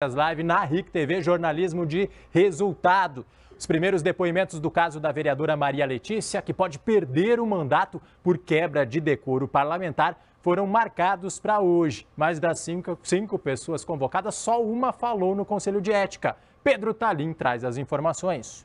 As Live na RIC TV, jornalismo de resultado. Os primeiros depoimentos do caso da vereadora Maria Letícia, que pode perder o mandato por quebra de decoro parlamentar, foram marcados para hoje. Mas das cinco, cinco, pessoas convocadas, só uma falou no Conselho de Ética. Pedro Talim traz as informações.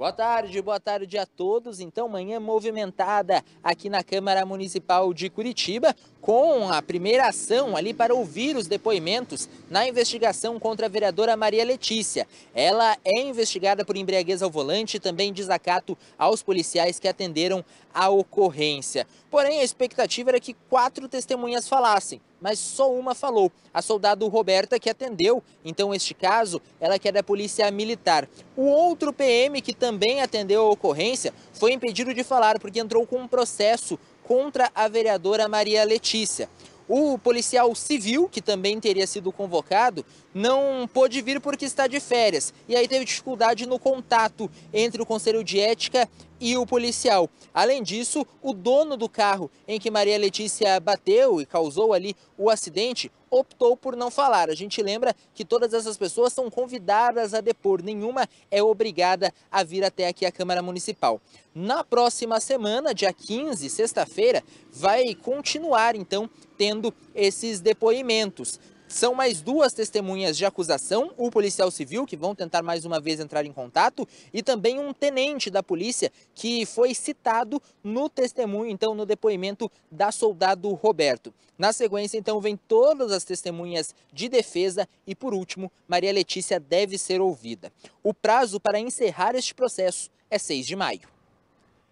Boa tarde, boa tarde a todos. Então, manhã movimentada aqui na Câmara Municipal de Curitiba, com a primeira ação ali para ouvir os depoimentos na investigação contra a vereadora Maria Letícia. Ela é investigada por embriaguez ao volante e também desacato aos policiais que atenderam a ocorrência. Porém, a expectativa era que quatro testemunhas falassem mas só uma falou, a soldado Roberta que atendeu, então este caso, ela que é da Polícia Militar. O outro PM que também atendeu a ocorrência foi impedido de falar porque entrou com um processo contra a vereadora Maria Letícia. O policial civil, que também teria sido convocado, não pôde vir porque está de férias. E aí teve dificuldade no contato entre o Conselho de Ética e o policial. Além disso, o dono do carro em que Maria Letícia bateu e causou ali o acidente optou por não falar. A gente lembra que todas essas pessoas são convidadas a depor, nenhuma é obrigada a vir até aqui à Câmara Municipal. Na próxima semana, dia 15, sexta-feira, vai continuar então tendo esses depoimentos. São mais duas testemunhas de acusação, o policial civil, que vão tentar mais uma vez entrar em contato, e também um tenente da polícia, que foi citado no testemunho, então, no depoimento da soldado Roberto. Na sequência, então, vem todas as testemunhas de defesa e, por último, Maria Letícia deve ser ouvida. O prazo para encerrar este processo é 6 de maio.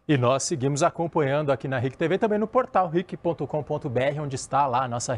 E nós seguimos acompanhando aqui na RIC TV, também no portal ric.com.br, onde está lá a nossa